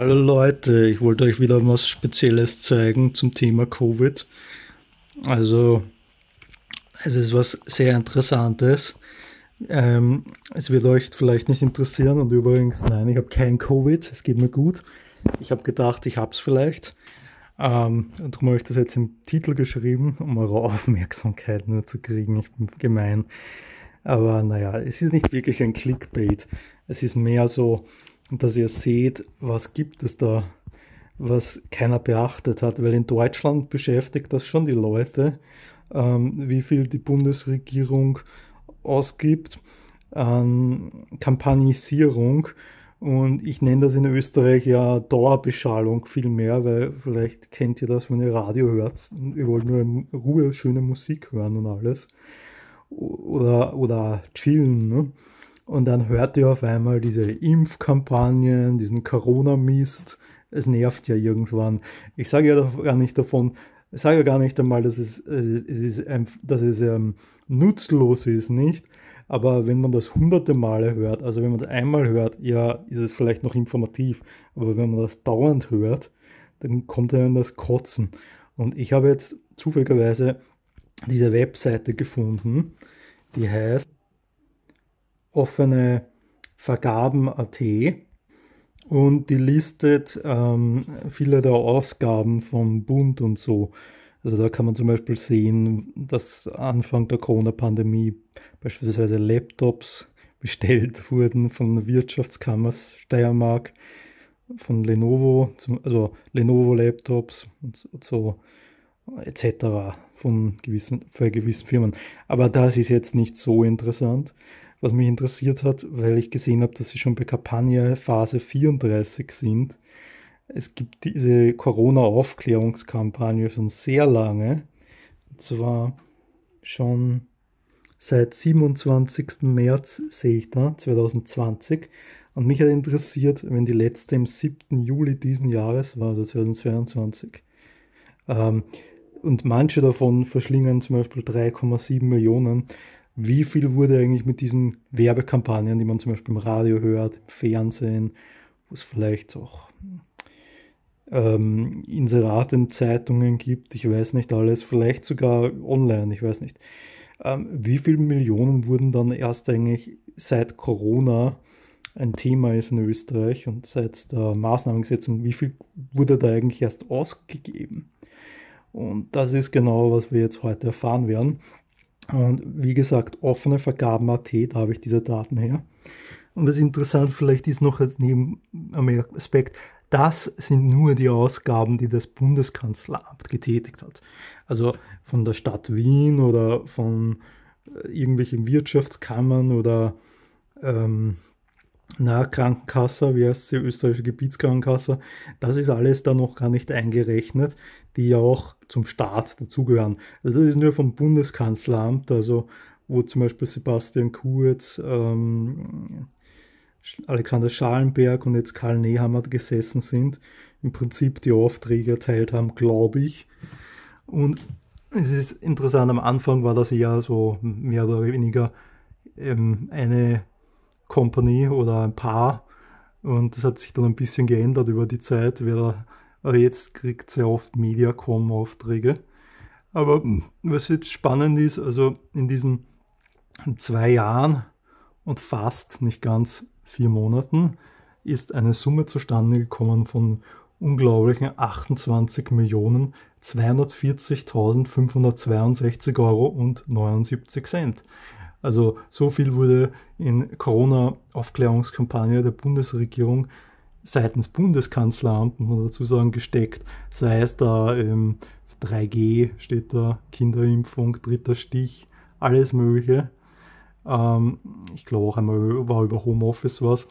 Hallo Leute, ich wollte euch wieder was Spezielles zeigen zum Thema Covid. Also, es ist was sehr Interessantes. Ähm, es wird euch vielleicht nicht interessieren und übrigens, nein, ich habe kein Covid, es geht mir gut. Ich habe gedacht, ich hab's vielleicht. Ähm, darum habe ich das jetzt im Titel geschrieben, um eure Aufmerksamkeit nur zu kriegen. Ich bin gemein. Aber naja, es ist nicht wirklich ein Clickbait. Es ist mehr so, dass ihr seht, was gibt es da, was keiner beachtet hat, weil in Deutschland beschäftigt das schon die Leute, ähm, wie viel die Bundesregierung ausgibt an Kampagnisierung. Und ich nenne das in Österreich ja Dauerbeschallung viel mehr, weil vielleicht kennt ihr das, wenn ihr Radio hört. Ihr wollt nur in Ruhe schöne Musik hören und alles. Oder, oder chillen. Ne? Und dann hört ihr auf einmal diese Impfkampagnen, diesen Corona-Mist. Es nervt ja irgendwann. Ich sage ja gar nicht davon, ich sage ja gar nicht einmal, dass es, äh, es ist, dass es ähm, nutzlos ist, nicht? Aber wenn man das hunderte Male hört, also wenn man es einmal hört, ja, ist es vielleicht noch informativ. Aber wenn man das dauernd hört, dann kommt einem das Kotzen. Und ich habe jetzt zufälligerweise diese Webseite gefunden, die heißt offene Vergaben.at und die listet ähm, viele der Ausgaben vom Bund und so. Also da kann man zum Beispiel sehen, dass Anfang der Corona-Pandemie beispielsweise Laptops bestellt wurden von Wirtschaftskammer Steiermark, von Lenovo, zum, also Lenovo-Laptops und so, etc. Von gewissen, für gewissen Firmen. Aber das ist jetzt nicht so interessant was mich interessiert hat, weil ich gesehen habe, dass sie schon bei Kampagne Phase 34 sind. Es gibt diese Corona-Aufklärungskampagne schon sehr lange. Und zwar schon seit 27. März, sehe ich da, 2020. Und mich hat interessiert, wenn die letzte im 7. Juli diesen Jahres war, also 2022. Ähm, und manche davon verschlingen zum Beispiel 3,7 Millionen wie viel wurde eigentlich mit diesen Werbekampagnen, die man zum Beispiel im Radio hört, im Fernsehen, wo es vielleicht auch ähm, in Zeitungen gibt, ich weiß nicht alles, vielleicht sogar online, ich weiß nicht. Ähm, wie viele Millionen wurden dann erst eigentlich seit Corona ein Thema ist in Österreich und seit der Maßnahmengesetzung, wie viel wurde da eigentlich erst ausgegeben? Und das ist genau, was wir jetzt heute erfahren werden. Und wie gesagt, offene Vergaben.at, da habe ich diese Daten her. Und das interessant vielleicht ist noch als Nebenaspekt, das sind nur die Ausgaben, die das Bundeskanzleramt getätigt hat. Also von der Stadt Wien oder von äh, irgendwelchen Wirtschaftskammern oder ähm, na, Krankenkasse, wie heißt sie, österreichische Gebietskrankenkasse, das ist alles da noch gar nicht eingerechnet, die ja auch zum Staat dazugehören. Also das ist nur vom Bundeskanzleramt, also wo zum Beispiel Sebastian Kurz, ähm, Alexander Schalenberg und jetzt Karl Nehammer gesessen sind, im Prinzip die Aufträge erteilt haben, glaube ich. Und es ist interessant, am Anfang war das eher so mehr oder weniger ähm, eine Company oder ein Paar. Und das hat sich dann ein bisschen geändert über die Zeit. Wer jetzt kriegt sehr oft Mediacom-Aufträge. Aber was jetzt spannend ist, also in diesen zwei Jahren und fast nicht ganz vier Monaten ist eine Summe zustande gekommen von unglaublichen 28 Millionen 240.562 Euro und 79 Cent. Also so viel wurde in Corona-Aufklärungskampagne der Bundesregierung seitens Bundeskanzleramt, muss man dazu sagen, gesteckt. Sei es da ähm, 3G steht da, Kinderimpfung, dritter Stich, alles Mögliche. Ähm, ich glaube auch einmal war über Homeoffice was.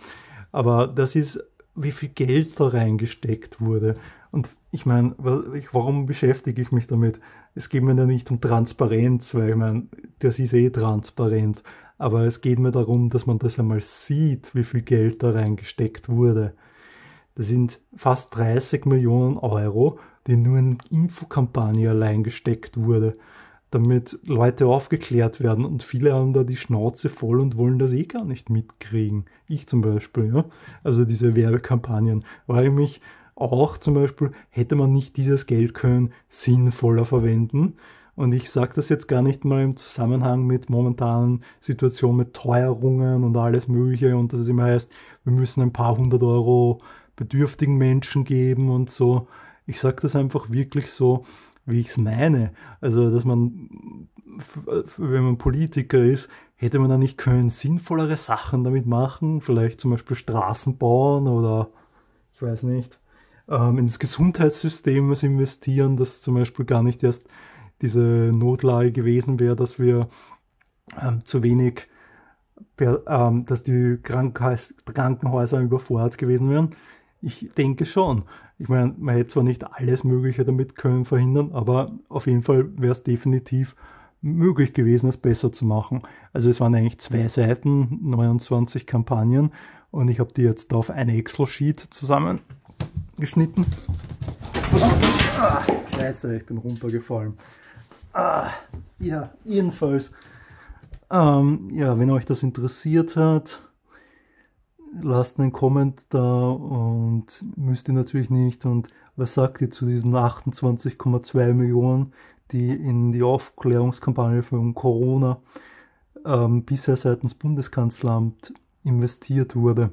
Aber das ist, wie viel Geld da reingesteckt wurde. Und ich meine, warum beschäftige ich mich damit? es geht mir da nicht um Transparenz, weil ich meine, das ist eh transparent. Aber es geht mir darum, dass man das einmal sieht, wie viel Geld da reingesteckt wurde. Das sind fast 30 Millionen Euro, die nur in Infokampagne allein gesteckt wurde, damit Leute aufgeklärt werden und viele haben da die Schnauze voll und wollen das eh gar nicht mitkriegen. Ich zum Beispiel, ja. Also diese Werbekampagnen, weil ich mich auch zum Beispiel hätte man nicht dieses Geld können sinnvoller verwenden. Und ich sage das jetzt gar nicht mal im Zusammenhang mit momentanen Situationen mit Teuerungen und alles Mögliche und dass es immer heißt, wir müssen ein paar hundert Euro bedürftigen Menschen geben und so. Ich sage das einfach wirklich so, wie ich es meine. Also, dass man, wenn man Politiker ist, hätte man da nicht können sinnvollere Sachen damit machen, vielleicht zum Beispiel Straßen bauen oder ich weiß nicht, ähm, ins Gesundheitssystem investieren, dass zum Beispiel gar nicht erst diese Notlage gewesen wäre, dass wir ähm, zu wenig, ähm, dass die Krankheis Krankenhäuser überfordert gewesen wären. Ich denke schon. Ich meine, man hätte zwar nicht alles Mögliche damit können verhindern, aber auf jeden Fall wäre es definitiv möglich gewesen, es besser zu machen. Also es waren eigentlich zwei Seiten, 29 Kampagnen und ich habe die jetzt auf eine Excel-Sheet zusammen geschnitten. scheiße, ich bin runtergefallen. Ah, ja, jedenfalls. Ähm, ja, wenn euch das interessiert hat, lasst einen Comment da und müsst ihr natürlich nicht. Und was sagt ihr zu diesen 28,2 Millionen, die in die Aufklärungskampagne von Corona ähm, bisher seitens Bundeskanzleramt investiert wurde?